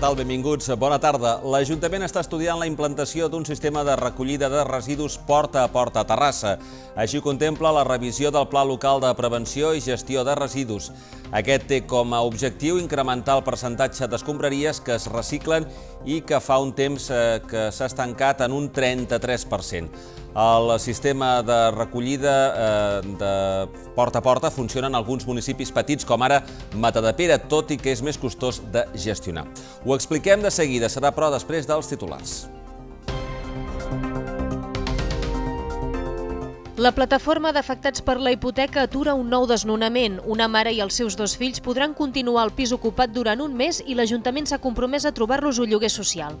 tal? Benvinguts. Bona tarda. L'Ajuntament està estudiant la implantació d'un sistema de recollida de residus porta a porta a Terrassa. Així contempla la revisió del Pla Local de Prevenció i Gestió de Residus. Aquest té com a objectiu incrementar el percentatge d'escombraries que es reciclen i que fa un temps eh, que s'ha estancat en un 33%. El sistema de recollida eh, de porta a porta funciona en alguns municipis petits, com ara Mata de Pere, tot i que és més costós de gestionar. Ho expliquem de seguida, serà però després dels titulars. La plataforma d'afectats per la hipoteca atura un nou desnonament. Una mare i els seus dos fills podran continuar al pis ocupat durant un mes i l'Ajuntament s'ha compromès a trobar-los un lloguer social.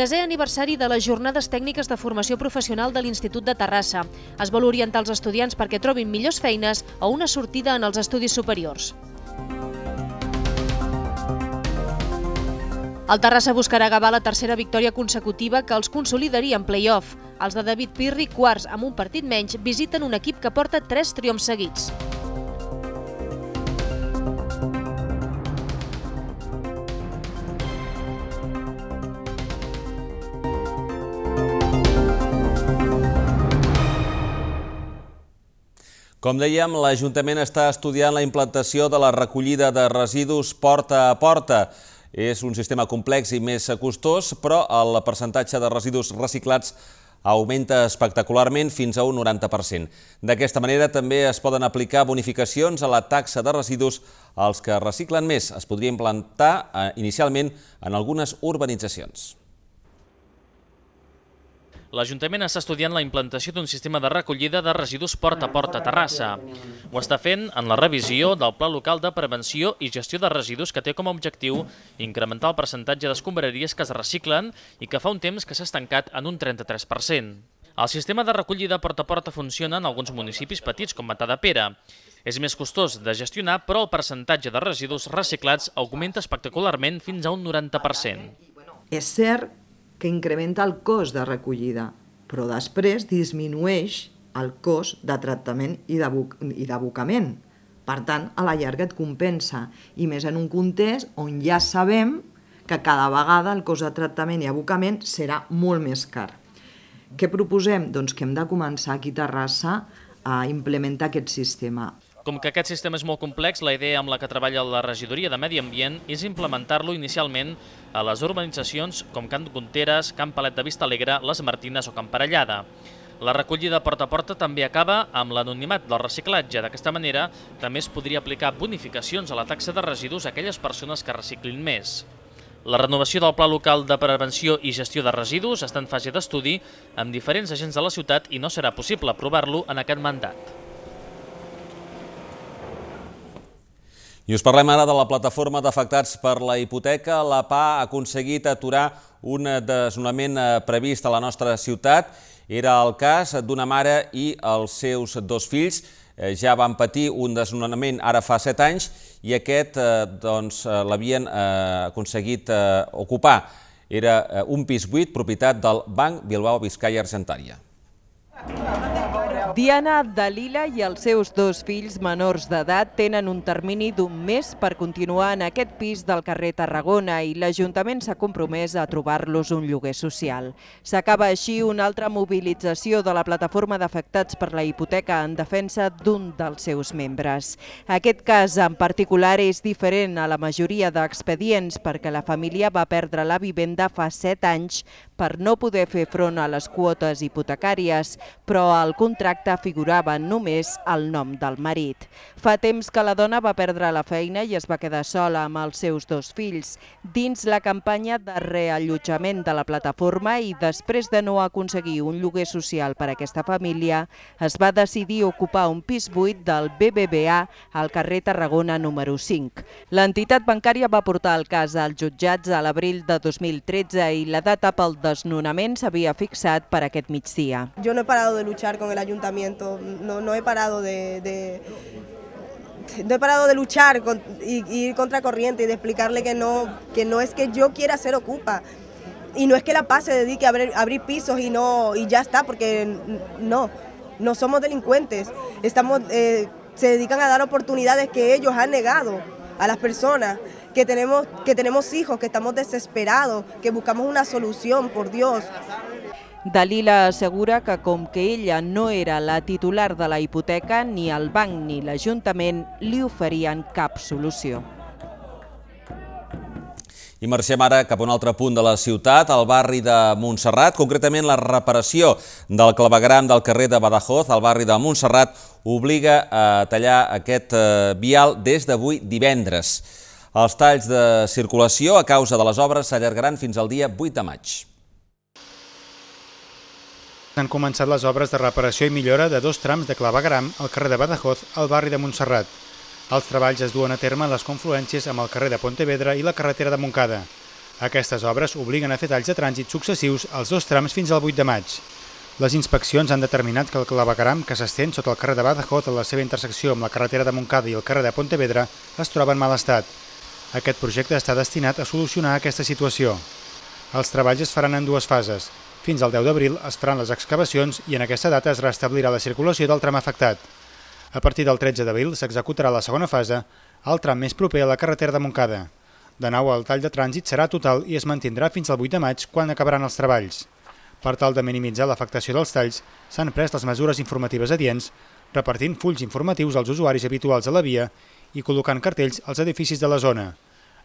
desè aniversari de les Jornades Tècniques de Formació Professional de l'Institut de Terrassa. Es vol orientar els estudiants perquè trobin millors feines o una sortida en els estudis superiors. El Terrassa buscarà acabar la tercera victòria consecutiva que els consolidaria en play-off. Els de David Pirri, quarts amb un partit menys, visiten un equip que porta tres triomfs seguits. Com dèiem, l'Ajuntament està estudiant la implantació de la recollida de residus porta a porta. És un sistema complex i més costós, però el percentatge de residus reciclats augmenta espectacularment fins a un 90%. D'aquesta manera també es poden aplicar bonificacions a la taxa de residus als que reciclen més. Es podria implantar eh, inicialment en algunes urbanitzacions l'Ajuntament està estudiant la implantació d'un sistema de recollida de residus porta a porta a Terrassa. Ho està fent en la revisió del Pla Local de Prevenció i Gestió de Residus que té com a objectiu incrementar el percentatge d'escombraries que es reciclen i que fa un temps que s'ha estancat en un 33%. El sistema de recollida porta a porta funciona en alguns municipis petits com Matà de Pere. És més costós de gestionar, però el percentatge de residus reciclats augmenta espectacularment fins a un 90%. És cert que incrementa el cost de recollida, però després disminueix el cost de tractament i d'abocament. Per tant, a la llarga et compensa, i més en un context on ja sabem que cada vegada el cost de tractament i abocament serà molt més car. Què proposem? Doncs que hem de començar aquí a Terrassa a implementar aquest sistema. Com que aquest sistema és molt complex, la idea amb la que treballa la regidoria de Medi Ambient és implementar-lo inicialment a les urbanitzacions com Can Conteres, Can Palet de Vista Alegre, Les Martines o Can Parellada. La recollida porta a porta també acaba amb l'anonimat del reciclatge. D'aquesta manera, també es podria aplicar bonificacions a la taxa de residus a aquelles persones que reciclin més. La renovació del Pla Local de Prevenció i Gestió de Residus està en fase d'estudi amb diferents agents de la ciutat i no serà possible aprovar-lo en aquest mandat. I us parlem ara de la plataforma d'afectats per la hipoteca. La PA ha aconseguit aturar un desnonament eh, previst a la nostra ciutat. Era el cas d'una mare i els seus dos fills. Eh, ja van patir un desnonament ara fa set anys i aquest eh, doncs, l'havien aconseguit ocupar. Era un pis buit propietat del Banc Bilbao Vizcaya Argentària. Diana Dalila i els seus dos fills menors d'edat tenen un termini d'un mes per continuar en aquest pis del carrer Tarragona i l'Ajuntament s'ha compromès a trobar-los un lloguer social. S'acaba així una altra mobilització de la plataforma d'afectats per la hipoteca en defensa d'un dels seus membres. Aquest cas en particular és diferent a la majoria d'expedients perquè la família va perdre la vivenda fa set anys per no poder fer front a les quotes hipotecàries, però al contracte figurava només el nom del marit. Fa temps que la dona va perdre la feina i es va quedar sola amb els seus dos fills. Dins la campanya de reallotjament de la plataforma i després de no aconseguir un lloguer social per a aquesta família, es va decidir ocupar un pis buit del BBVA al carrer Tarragona número 5. L'entitat bancària va portar el cas als jutjats a l'abril de 2013 i la data pel de desnonament había fixat para que migdia. Yo no he parado de luchar con el ayuntamiento, no, no he parado de, he parado de luchar y, ir contra corriente y de explicarle que no, que no es que yo quiera ser ocupa. Y no es que la paz se dedique a abrir, pisos y, no, y ya está, porque no, no somos delincuentes. Estamos, eh, se dedican a dar oportunidades que ellos han negado a las personas. que tenemos, que tenemos hijos, que estamos desesperados, que buscamos una solución, por Dios. Dalila assegura que com que ella no era la titular de la hipoteca, ni el banc ni l'Ajuntament li oferien cap solució. I marxem ara cap a un altre punt de la ciutat, al barri de Montserrat, concretament la reparació del clavegram del carrer de Badajoz al barri de Montserrat obliga a tallar aquest eh, vial des d'avui divendres. Els talls de circulació a causa de les obres s'allargaran fins al dia 8 de maig. Han començat les obres de reparació i millora de dos trams de clavegram al carrer de Badajoz al barri de Montserrat. Els treballs es duen a terme a les confluències amb el carrer de Pontevedra i la carretera de Montcada. Aquestes obres obliguen a fer talls de trànsit successius als dos trams fins al 8 de maig. Les inspeccions han determinat que el clavegram que s'estén sota el carrer de Badajoz a la seva intersecció amb la carretera de Montcada i el carrer de Pontevedra es troba en mal estat. Aquest projecte està destinat a solucionar aquesta situació. Els treballs es faran en dues fases. Fins al 10 d'abril es faran les excavacions i en aquesta data es restablirà la circulació del tram afectat. A partir del 13 d'abril s'executarà la segona fase, al tram més proper a la carretera de Montcada. De nou, el tall de trànsit serà total i es mantindrà fins al 8 de maig, quan acabaran els treballs. Per tal de minimitzar l'afectació dels talls, s'han pres les mesures informatives adients, repartint fulls informatius als usuaris habituals a la via i col·locant cartells als edificis de la zona.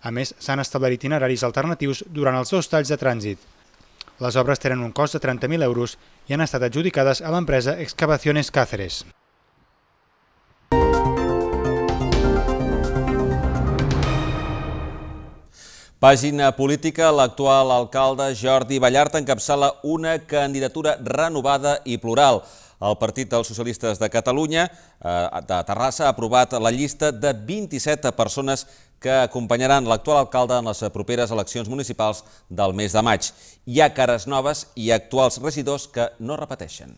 A més, s'han establert itineraris alternatius durant els dos talls de trànsit. Les obres tenen un cost de 30.000 euros i han estat adjudicades a l'empresa Excavaciones Cáceres. Pàgina política, l'actual alcalde Jordi Ballart encapçala una candidatura renovada i plural. El Partit dels Socialistes de Catalunya eh, de Terrassa ha aprovat la llista de 27 persones que acompanyaran l'actual alcalde en les properes eleccions municipals del mes de maig. Hi ha cares noves i actuals regidors que no repeteixen.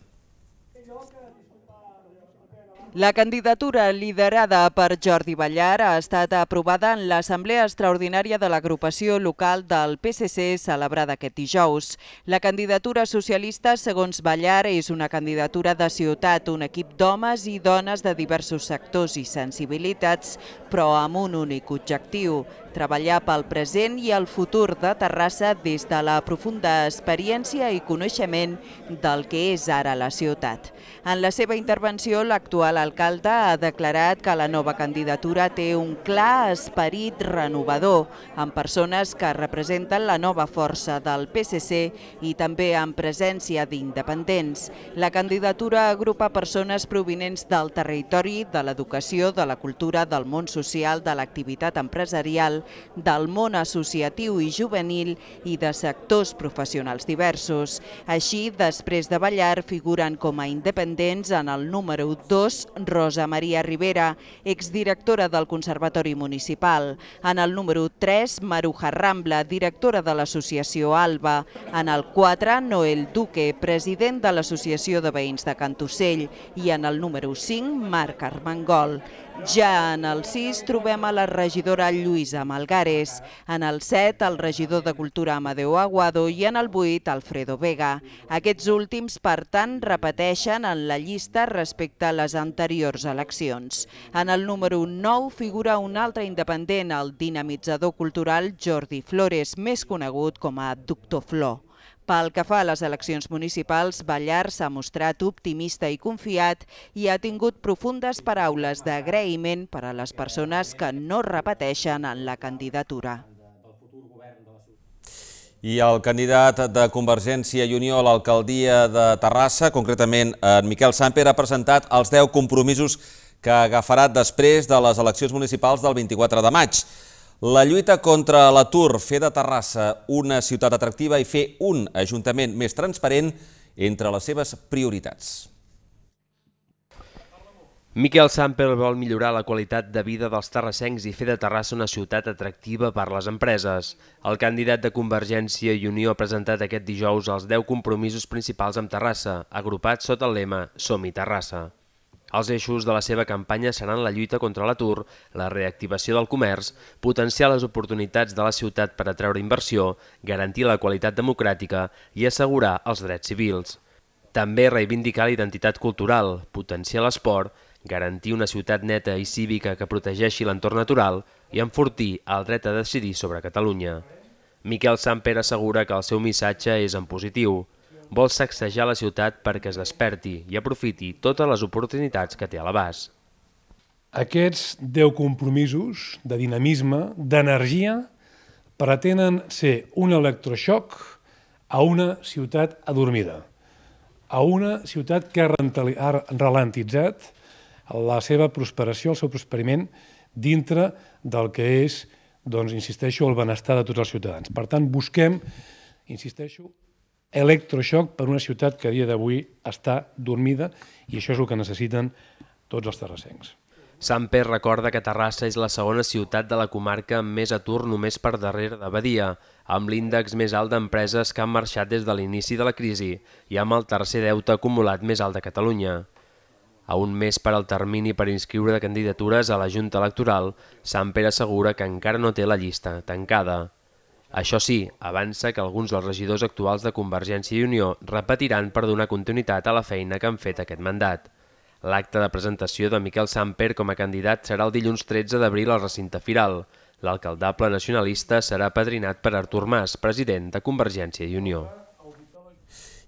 La candidatura liderada per Jordi Ballar ha estat aprovada en l'Assemblea Extraordinària de l'Agrupació Local del PSC celebrada aquest dijous. La candidatura socialista, segons Ballar, és una candidatura de ciutat, un equip d'homes i dones de diversos sectors i sensibilitats, però amb un únic objectiu, treballar pel present i el futur de Terrassa des de la profunda experiència i coneixement del que és ara la ciutat. En la seva intervenció, l'actual alcalde ha declarat que la nova candidatura té un clar esperit renovador, amb persones que representen la nova força del PSC i també amb presència d'independents. La candidatura agrupa persones provenents del territori, de l'educació, de la cultura, del món social, de l'activitat empresarial, del món associatiu i juvenil i de sectors professionals diversos. Així, després de Ballar, figuren com a independents pendents en el número 2, Rosa Maria Rivera, exdirectora del Conservatori Municipal. En el número 3, Maruja Rambla, directora de l'Associació Alba. En el 4, Noel Duque, president de l'Associació de Veïns de Cantocell. I en el número 5, Marc Armengol. Ja en el 6 trobem a la regidora Lluïsa Malgares, en el 7 el regidor de Cultura Amadeu Aguado i en el 8 Alfredo Vega. Aquests últims, per tant, repeteixen en la llista respecte a les anteriors eleccions. En el número 9 figura un altre independent, el dinamitzador cultural Jordi Flores, més conegut com a Doctor Flor. Pel que fa a les eleccions municipals, Ballar s'ha mostrat optimista i confiat i ha tingut profundes paraules d'agraïment per a les persones que no repeteixen en la candidatura. I el candidat de Convergència i Unió a l'alcaldia de Terrassa, concretament en Miquel Samper, ha presentat els 10 compromisos que agafarà després de les eleccions municipals del 24 de maig. La lluita contra l'atur, fer de Terrassa una ciutat atractiva i fer un ajuntament més transparent entre les seves prioritats. Miquel Sampel vol millorar la qualitat de vida dels terrassencs i fer de Terrassa una ciutat atractiva per les empreses. El candidat de Convergència i Unió ha presentat aquest dijous els 10 compromisos principals amb Terrassa, agrupats sota el lema Som i Terrassa. Els eixos de la seva campanya seran la lluita contra l'atur, la reactivació del comerç, potenciar les oportunitats de la ciutat per atraure inversió, garantir la qualitat democràtica i assegurar els drets civils. També reivindicar la identitat cultural, potenciar l'esport, garantir una ciutat neta i cívica que protegeixi l'entorn natural i enfortir el dret a decidir sobre Catalunya. Miquel Samper assegura que el seu missatge és en positiu, vol sacsejar la ciutat perquè es desperti i aprofiti totes les oportunitats que té a l'abast. Aquests 10 compromisos de dinamisme, d'energia, pretenen ser un electroxoc a una ciutat adormida, a una ciutat que ha ralentitzat la seva prosperació, el seu prosperiment, dintre del que és, doncs, insisteixo, el benestar de tots els ciutadans. Per tant, busquem, insisteixo, electroxoc per una ciutat que a dia d'avui està dormida i això és el que necessiten tots els terrassencs. Pé recorda que Terrassa és la segona ciutat de la comarca amb més atur només per darrere de Badia, amb l'índex més alt d'empreses que han marxat des de l'inici de la crisi i amb el tercer deute acumulat més alt de Catalunya. A un mes per al termini per inscriure candidatures a la Junta Electoral, Sant Pere assegura que encara no té la llista tancada. Això sí, avança que alguns dels regidors actuals de Convergència i Unió repetiran per donar continuïtat a la feina que han fet aquest mandat. L'acte de presentació de Miquel Samper com a candidat serà el dilluns 13 d'abril al recinte Firal. L'alcaldable nacionalista serà padrinat per Artur Mas, president de Convergència i Unió.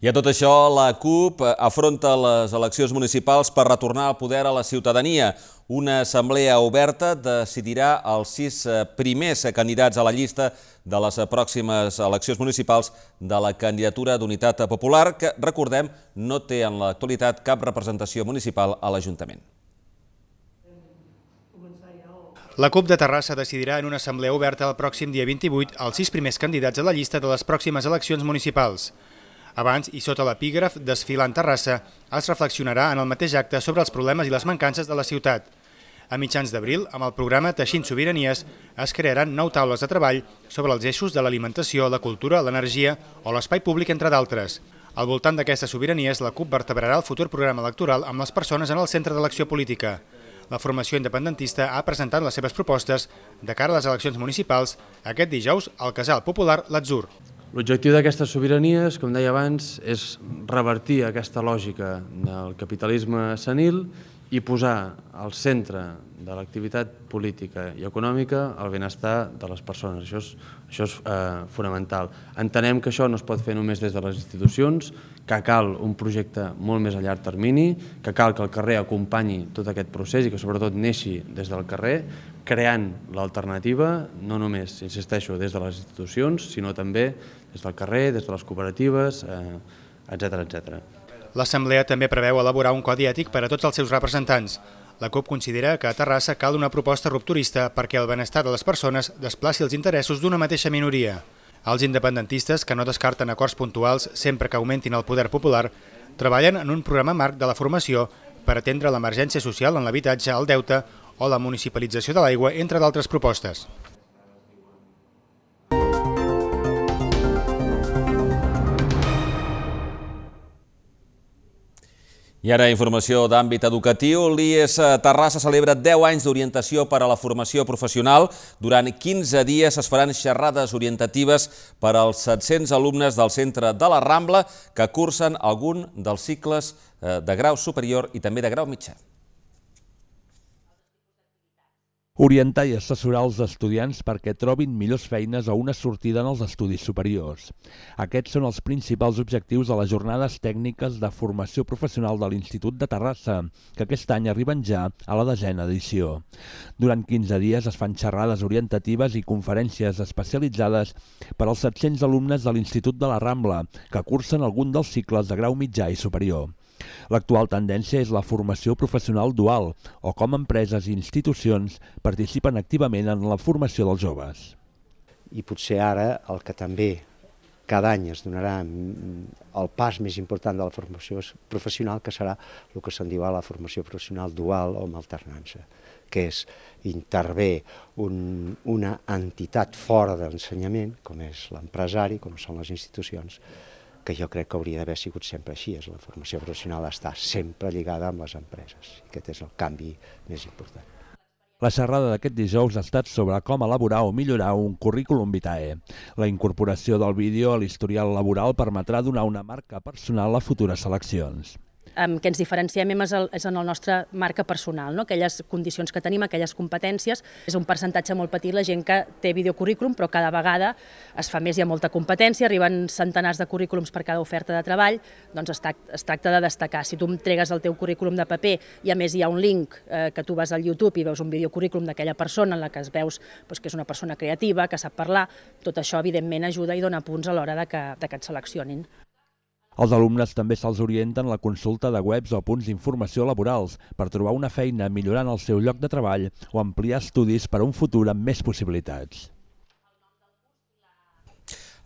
I a tot això, la CUP afronta les eleccions municipals per retornar el poder a la ciutadania. Una assemblea oberta decidirà els sis eh, primers candidats a la llista de les pròximes eleccions municipals de la candidatura d'Unitat Popular, que, recordem, no té en l'actualitat cap representació municipal a l'Ajuntament. La CUP de Terrassa decidirà en una assemblea oberta el pròxim dia 28 els sis primers candidats a la llista de les pròximes eleccions municipals. Abans i sota l'epígraf Desfila en Terrassa es reflexionarà en el mateix acte sobre els problemes i les mancances de la ciutat. A mitjans d'abril, amb el programa Teixint Sobiranies, es crearan nou taules de treball sobre els eixos de l'alimentació, la cultura, l'energia o l'espai públic, entre d'altres. Al voltant d'aquestes sobiranies, la CUP vertebrarà el futur programa electoral amb les persones en el centre de l'acció política la formació independentista ha presentat les seves propostes de cara a les eleccions municipals aquest dijous al Casal Popular L'Atzur. L'objectiu d'aquestes sobiranies, com deia abans, és revertir aquesta lògica del capitalisme senil i posar al centre de l'activitat política i econòmica el benestar de les persones. Això és, això és eh, fonamental. Entenem que això no es pot fer només des de les institucions, que cal un projecte molt més a llarg termini, que cal que el carrer acompanyi tot aquest procés i que sobretot neixi des del carrer, creant l'alternativa no només, insisteixo, des de les institucions, sinó també des del carrer, des de les cooperatives, etc eh, etc. L'Assemblea també preveu elaborar un codi ètic per a tots els seus representants. La CUP considera que a Terrassa cal una proposta rupturista perquè el benestar de les persones desplaci els interessos d'una mateixa minoria. Els independentistes, que no descarten acords puntuals sempre que augmentin el poder popular, treballen en un programa marc de la formació per atendre l'emergència social en l'habitatge, el deute o la municipalització de l'aigua, entre d'altres propostes. I ara informació d'àmbit educatiu. L'IES Terrassa celebra 10 anys d'orientació per a la formació professional. Durant 15 dies es faran xerrades orientatives per als 700 alumnes del centre de la Rambla que cursen algun dels cicles eh, de grau superior i també de grau mitjà orientar i assessorar els estudiants perquè trobin millors feines o una sortida en els estudis superiors. Aquests són els principals objectius de les jornades tècniques de formació professional de l'Institut de Terrassa, que aquest any arriben ja a la desena edició. Durant 15 dies es fan xerrades orientatives i conferències especialitzades per als 700 alumnes de l'Institut de la Rambla, que cursen algun dels cicles de grau mitjà i superior. L'actual tendència és la formació professional dual o com empreses i institucions participen activament en la formació dels joves. I potser ara el que també cada any es donarà mm, el pas més important de la formació professional, que serà el que se'n diu la formació professional dual o amb alternança, que és intervé un, una entitat fora d'ensenyament, com és l'empresari, com són les institucions, que jo crec que hauria d'haver sigut sempre així, és la formació professional està sempre lligada amb les empreses. Aquest és el canvi més important. La xerrada d'aquest dijous ha estat sobre com elaborar o millorar un currículum vitae. La incorporació del vídeo a l'historial laboral permetrà donar una marca personal a futures seleccions um, que ens diferenciem és, el, és en la nostra marca personal, no? aquelles condicions que tenim, aquelles competències. És un percentatge molt petit la gent que té videocurrículum, però cada vegada es fa més, hi ha molta competència, arriben centenars de currículums per cada oferta de treball, doncs es, tracta, es tracta de destacar. Si tu em tregues el teu currículum de paper i a més hi ha un link eh, que tu vas al YouTube i veus un videocurrículum d'aquella persona en la que es veus doncs, que és una persona creativa, que sap parlar, tot això evidentment ajuda i dona punts a l'hora de, que, de que et seleccionin. Els alumnes també se'ls orienten a la consulta de webs o punts d'informació laborals per trobar una feina millorant el seu lloc de treball o ampliar estudis per a un futur amb més possibilitats.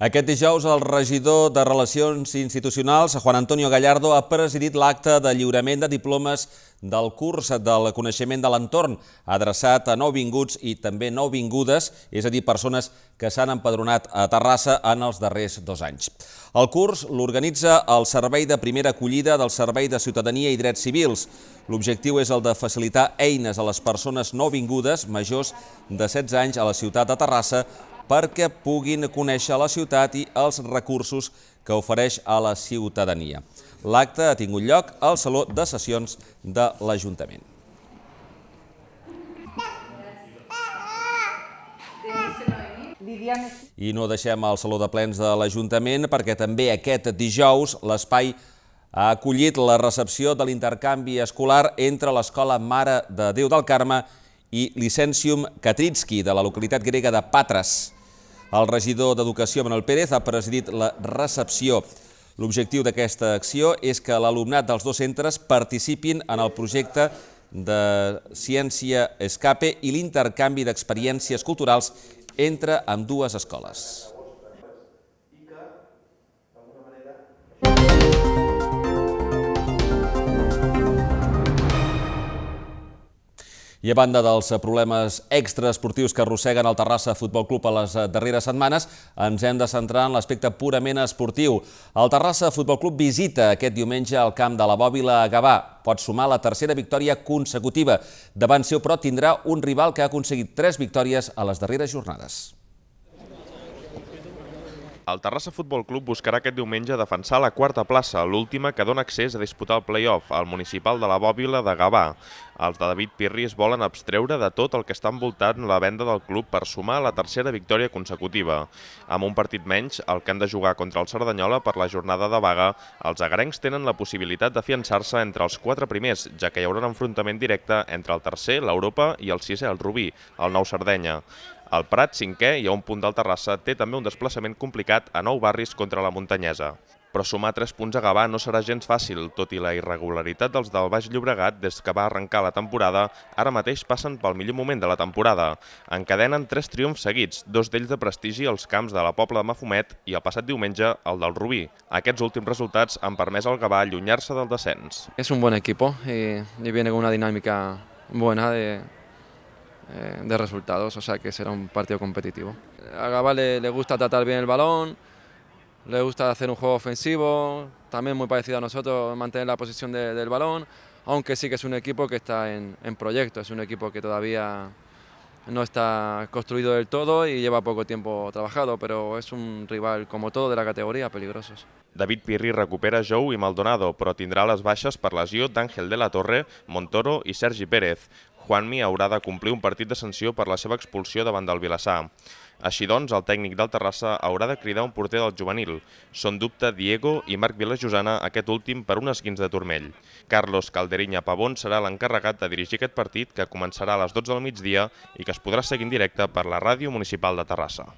Aquest dijous, el regidor de Relacions Institucionals, Juan Antonio Gallardo, ha presidit l'acte de lliurament de diplomes del curs del coneixement de l'entorn, adreçat a nouvinguts i també nouvingudes, és a dir, persones que s'han empadronat a Terrassa en els darrers dos anys. El curs l'organitza el Servei de Primera Acollida del Servei de Ciutadania i Drets Civils. L'objectiu és el de facilitar eines a les persones nouvingudes majors de 16 anys a la ciutat de Terrassa perquè puguin conèixer la ciutat i els recursos que ofereix a la ciutadania. L'acte ha tingut lloc al Saló de Sessions de l'Ajuntament. I no deixem el Saló de Plens de l'Ajuntament perquè també aquest dijous l'espai ha acollit la recepció de l'intercanvi escolar entre l'Escola Mare de Déu del Carme i Licencium Katritski de la localitat grega de Patres. El regidor d'Educació, Manuel Pérez, ha presidit la recepció. L'objectiu d'aquesta acció és que l'alumnat dels dos centres participin en el projecte de Ciència Escape i l'intercanvi d'experiències culturals entre amb dues escoles. I a banda dels problemes extraesportius que arrosseguen el Terrassa Futbol Club a les eh, darreres setmanes, ens hem de centrar en l'aspecte purament esportiu. El Terrassa Futbol Club visita aquest diumenge el camp de la Bòbila a Gavà. Pot sumar la tercera victòria consecutiva. Davant seu, però, tindrà un rival que ha aconseguit tres victòries a les darreres jornades. El Terrassa Futbol Club buscarà aquest diumenge defensar la quarta plaça, l'última que dona accés a disputar el play-off al municipal de la Bòbila de Gavà. Els de David Pirri es volen abstreure de tot el que està envoltant la venda del club per sumar la tercera victòria consecutiva. Amb un partit menys, el que han de jugar contra el Cerdanyola per la jornada de vaga, els agarencs tenen la possibilitat de fiançar se entre els quatre primers, ja que hi haurà un enfrontament directe entre el tercer, l'Europa, i el sisè, el Rubí, el nou Sardenya. El Prat, cinquè, i a un punt del Terrassa, té també un desplaçament complicat a nou barris contra la muntanyesa. Però sumar 3 punts a Gavà no serà gens fàcil, tot i la irregularitat dels del Baix Llobregat des que va arrencar la temporada, ara mateix passen pel millor moment de la temporada. Encadenen tres triomfs seguits, dos d'ells de prestigi als camps de la Pobla de Mafumet i el passat diumenge el del Rubí. Aquests últims resultats han permès al Gavà allunyar-se del descens. És un bon equip i viene con una dinàmica buena de, Eh, de resultados, o sea que será un partido competitivo. A Gabá le, gusta tratar bien el balón, le gusta hacer un juego ofensivo, también muy parecido a nosotros, mantener la posición del balón, aunque sí que es un equipo que está en, proyecto, es un equipo que todavía no está construido del todo y lleva poco tiempo trabajado, pero es un rival, como todo de la categoría, peligrosos. David Pirri recupera Joe y Maldonado, tendrá las bajas para las de ángel de la Torre, Montoro y Sergi Pérez. Juanmi haurà de complir un partit de sanció per la seva expulsió davant del Vilassar. Així doncs, el tècnic del Terrassa haurà de cridar un porter del juvenil. Són dubte Diego i Marc Vilajosana aquest últim per un esquins de turmell. Carlos Calderiña Pavón serà l'encarregat de dirigir aquest partit que començarà a les 12 del migdia i que es podrà seguir en directe per la ràdio municipal de Terrassa.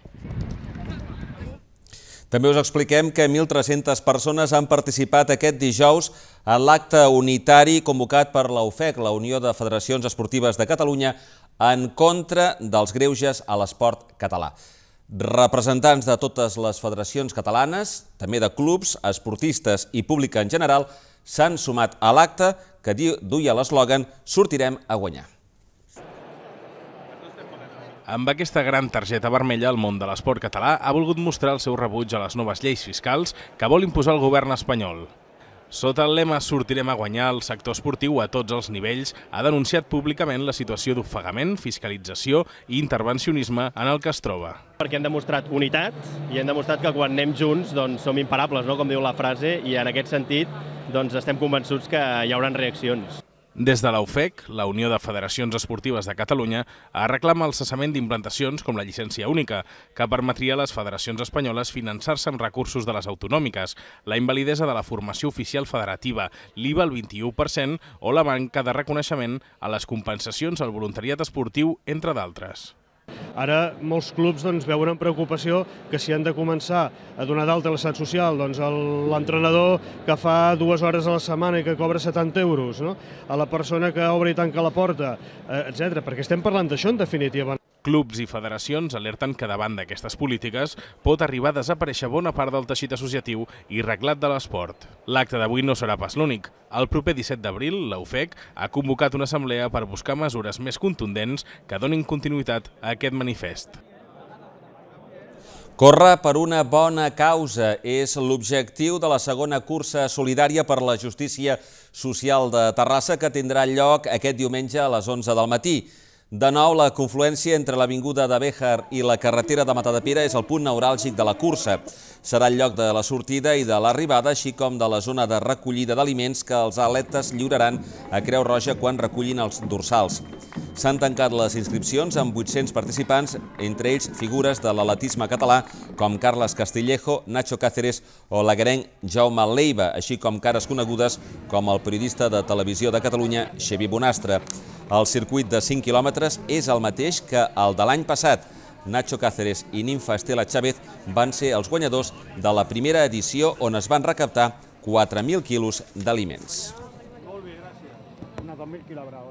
També us expliquem que 1.300 persones han participat aquest dijous en l'acte unitari convocat per la e la Unió de Federacions Esportives de Catalunya, en contra dels greuges a l'esport català. Representants de totes les federacions catalanes, també de clubs, esportistes i pública en general, s'han sumat a l'acte que duia l'eslògan «Sortirem a guanyar». Amb aquesta gran targeta vermella, el món de l'esport català ha volgut mostrar el seu rebuig a les noves lleis fiscals que vol imposar el govern espanyol. Sota el lema Sortirem a guanyar, el sector esportiu a tots els nivells ha denunciat públicament la situació d'ofegament, fiscalització i intervencionisme en el que es troba. Perquè hem demostrat unitat i hem demostrat que quan anem junts doncs, som imparables, no? com diu la frase, i en aquest sentit doncs, estem convençuts que hi haurà reaccions. Des de l'UFEC, la Unió de Federacions Esportives de Catalunya, ha reclama el cessament d'implantacions com la llicència única, que permetria a les federacions espanyoles finançar-se amb recursos de les autonòmiques, la invalidesa de la formació oficial federativa, l'IVA al 21% o la manca de reconeixement a les compensacions al voluntariat esportiu, entre d'altres. Ara molts clubs doncs, veuen amb preocupació que si han de començar a donar d'alta la l'estat social, doncs l'entrenador que fa dues hores a la setmana i que cobra 70 euros, no? a la persona que obre i tanca la porta, eh, etc. perquè estem parlant d'això en definitiva. Clubs i federacions alerten que davant d'aquestes polítiques pot arribar a desaparèixer bona part del teixit associatiu i reglat de l'esport. L'acte d'avui no serà pas l'únic. El proper 17 d'abril, la UFEC ha convocat una assemblea per buscar mesures més contundents que donin continuïtat a aquest manifest. Corre per una bona causa és l'objectiu de la segona cursa solidària per la justícia social de Terrassa que tindrà lloc aquest diumenge a les 11 del matí. De nou, la confluència entre l'Avinguda de Béjar i la carretera de Matadepera és el punt neuràlgic de la cursa serà el lloc de la sortida i de l'arribada, així com de la zona de recollida d'aliments que els atletes lliuraran a Creu Roja quan recullin els dorsals. S'han tancat les inscripcions amb 800 participants, entre ells figures de l'atletisme català com Carles Castillejo, Nacho Cáceres o l'agarenc Jaume Leiva, així com cares conegudes com el periodista de Televisió de Catalunya Xevi Bonastre. El circuit de 5 quilòmetres és el mateix que el de l'any passat, Nacho Cáceres i Ninfa Estela Chávez van ser els guanyadors de la primera edició on es van recaptar 4.000 quilos d'aliments. Molt bé, gràcies. Una 2.000 quilos habrá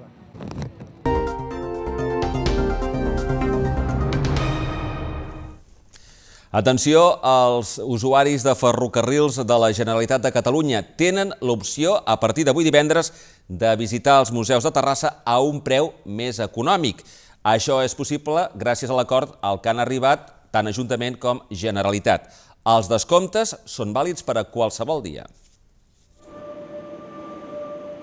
Atenció als usuaris de ferrocarrils de la Generalitat de Catalunya. Tenen l'opció, a partir d'avui divendres, de visitar els museus de Terrassa a un preu més econòmic. Això és possible gràcies a l'acord al que han arribat tant Ajuntament com Generalitat. Els descomptes són vàlids per a qualsevol dia.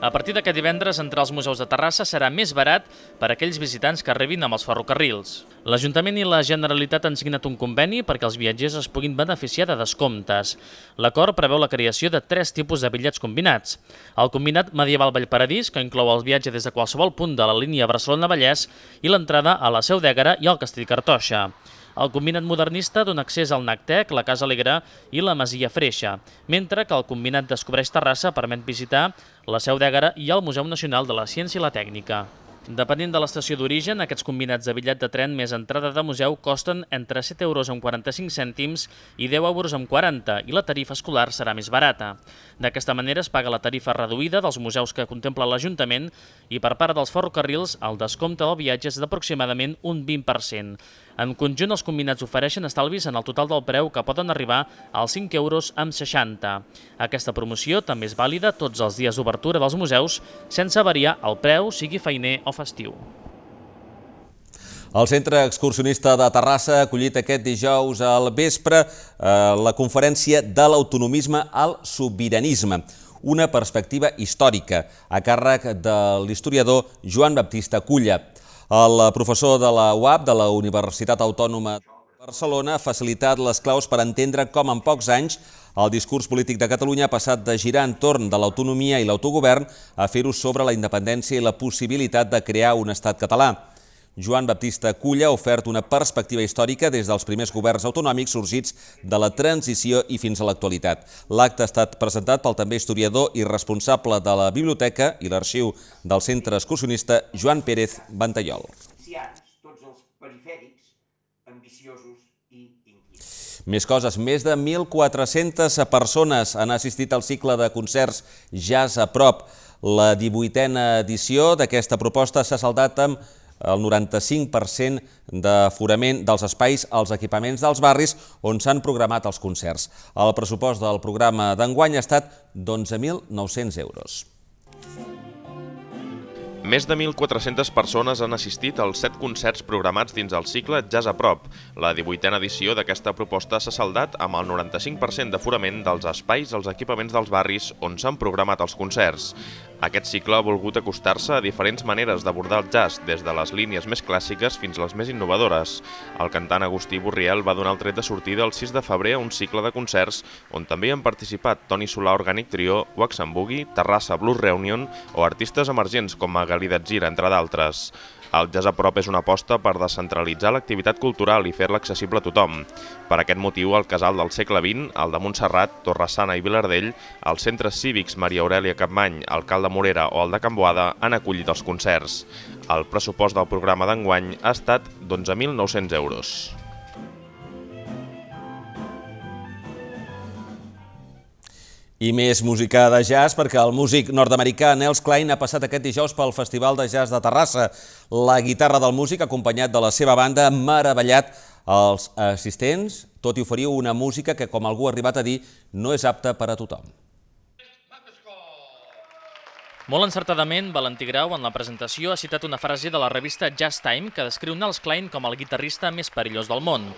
A partir d'aquest divendres, entrar als museus de Terrassa serà més barat per a aquells visitants que arribin amb els ferrocarrils. L'Ajuntament i la Generalitat han signat un conveni perquè els viatgers es puguin beneficiar de descomptes. L'acord preveu la creació de tres tipus de bitllets combinats. El combinat medieval Vallparadís, que inclou el viatge des de qualsevol punt de la línia Barcelona-Vallès i l'entrada a la Seu d'Ègara i al Castell Cartoixa. El combinat modernista dona accés al Nactec, la Casa Alegre i la Masia Freixa, mentre que el combinat Descobreix Terrassa permet visitar la Seu d'Ègara i el Museu Nacional de la Ciència i la Tècnica. Depenent de l'estació d'origen, aquests combinats de bitllet de tren més entrada de museu costen entre 7 euros amb 45 cèntims i 10 euros amb 40 i la tarifa escolar serà més barata. D'aquesta manera es paga la tarifa reduïda dels museus que contempla l'Ajuntament i per part dels ferrocarrils el descompte del viatge és d'aproximadament un 20%. En conjunt, els combinats ofereixen estalvis en el total del preu que poden arribar als 5 euros amb 60. Aquesta promoció també és vàlida tots els dies d'obertura dels museus, sense variar el preu, sigui feiner o festiu. El Centre Excursionista de Terrassa ha acollit aquest dijous al vespre eh, la conferència de l'autonomisme al sobiranisme una perspectiva històrica, a càrrec de l'historiador Joan Baptista Culla. El professor de la UAP, de la Universitat Autònoma de Barcelona, ha facilitat les claus per entendre com en pocs anys el discurs polític de Catalunya ha passat de girar entorn de l'autonomia i l'autogovern a fer-ho sobre la independència i la possibilitat de crear un estat català. Joan Baptista Culla ha ofert una perspectiva històrica des dels primers governs autonòmics sorgits de la transició i fins a l'actualitat. L'acte ha estat presentat pel també historiador i responsable de la Biblioteca i l'Arxiu del Centre Excursionista Joan Pérez Bantallol. Tots els perifèrics, ambiciosos Més coses, més de 1.400 persones han assistit al cicle de concerts Jazz a prop. La 18a edició d'aquesta proposta s'ha saldat amb el 95% d'aforament dels espais als equipaments dels barris on s'han programat els concerts. El pressupost del programa d'enguany ha estat 11.900 euros. Més de 1.400 persones han assistit als 7 concerts programats dins el cicle Jazz a prop. La 18a edició d'aquesta proposta s'ha saldat amb el 95% d'aforament dels espais als equipaments dels barris on s'han programat els concerts. Aquest cicle ha volgut acostar-se a diferents maneres d'abordar el jazz, des de les línies més clàssiques fins a les més innovadores. El cantant Agustí Borriel va donar el tret de sortida el 6 de febrer a un cicle de concerts on també han participat Toni Solà Organic Trio, Wax Boogie, Terrassa Blues Reunion o artistes emergents com a Galí d'Atzira, entre d'altres. El jazz a prop és una aposta per descentralitzar l'activitat cultural i fer-la accessible a tothom. Per aquest motiu, el Casal del segle XX, el de Montserrat, Torressana i Vilardell, els centres cívics Maria Aurelia Capmany, Alcalde Morera o el de Camboada han acollit els concerts. El pressupost del programa d'enguany ha estat d'11.900 euros. I més música de jazz perquè el músic nord-americà Nels Klein ha passat aquest dijous pel Festival de Jazz de Terrassa. La guitarra del músic, acompanyat de la seva banda, ha meravellat els assistents, tot i oferir una música que, com algú ha arribat a dir, no és apta per a tothom. Molt encertadament, Valentí Grau, en la presentació, ha citat una frase de la revista Jazz Time que descriu Nels Klein com el guitarrista més perillós del món.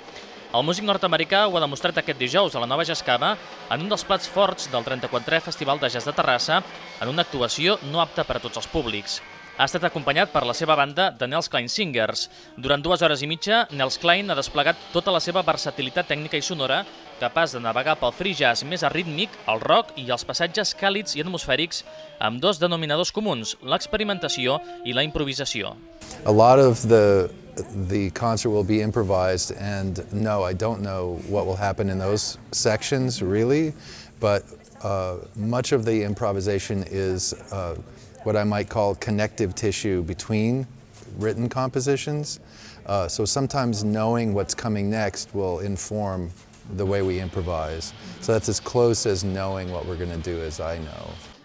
El músic nord-americà ho ha demostrat aquest dijous a la Nova Jascava en un dels plats forts del 34è Festival de Jazz de Terrassa en una actuació no apta per a tots els públics ha estat acompanyat per la seva banda de Nels Klein Singers. Durant dues hores i mitja, Nels Klein ha desplegat tota la seva versatilitat tècnica i sonora, capaç de navegar pel free jazz més arrítmic, el rock i els passatges càlids i atmosfèrics amb dos denominadors comuns, l'experimentació i la improvisació. A lot of the the concert will be improvised and no, I don't know what will happen in those sections really, but uh, much of the improvisation is uh, what I might call connective tissue between written compositions. Uh, so sometimes knowing what's coming next will inform the way we improvise. So that's as close as knowing what we're going to do as I know.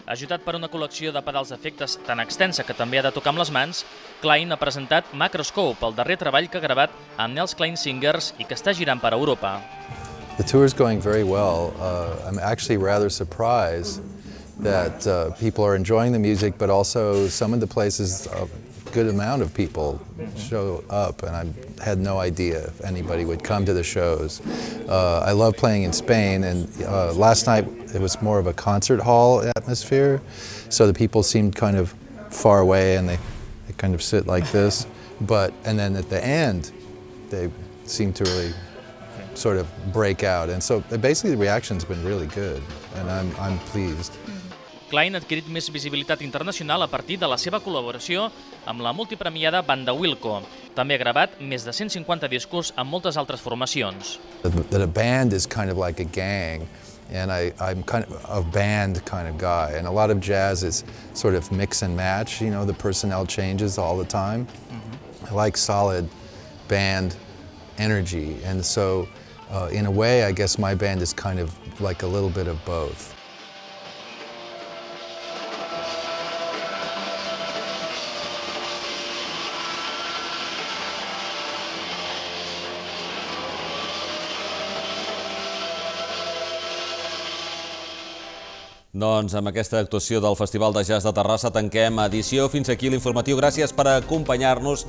Ajudat per una col·lecció de pedals d'efectes tan extensa que també ha de tocar amb les mans, Klein ha presentat Macroscope, el darrer treball que ha gravat amb Nels Klein Singers i que està girant per Europa. The tour is going very well. Uh, I'm actually rather surprised that uh, people are enjoying the music, but also some of the places a good amount of people show up, and I had no idea if anybody would come to the shows. Uh, I love playing in Spain, and uh, last night it was more of a concert hall atmosphere, so the people seemed kind of far away, and they, they kind of sit like this. But and then at the end, they seem to really sort of break out. And so basically the reaction's been really good and I'm, I'm pleased. Klein ha adquirit més visibilitat internacional a partir de la seva col·laboració amb la multipremiada banda Wilco. També ha gravat més de 150 discurs amb moltes altres formacions. The, band is kind of like a gang and I, I'm kind of a band kind of guy. And a lot of jazz is sort of mix and match, you know, the personnel changes all the time. Mm -hmm. I like solid band energy. And so uh, in a way, I guess my band is kind of like a little bit of both. Doncs amb aquesta actuació del Festival de Jazz de Terrassa tanquem edició. Fins aquí l'informatiu. Gràcies per acompanyar-nos.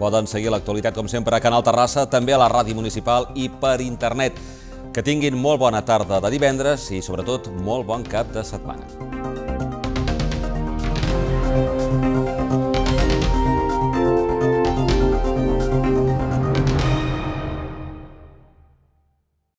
Poden seguir l'actualitat, com sempre, a Canal Terrassa, també a la ràdio municipal i per internet. Que tinguin molt bona tarda de divendres i, sobretot, molt bon cap de setmana.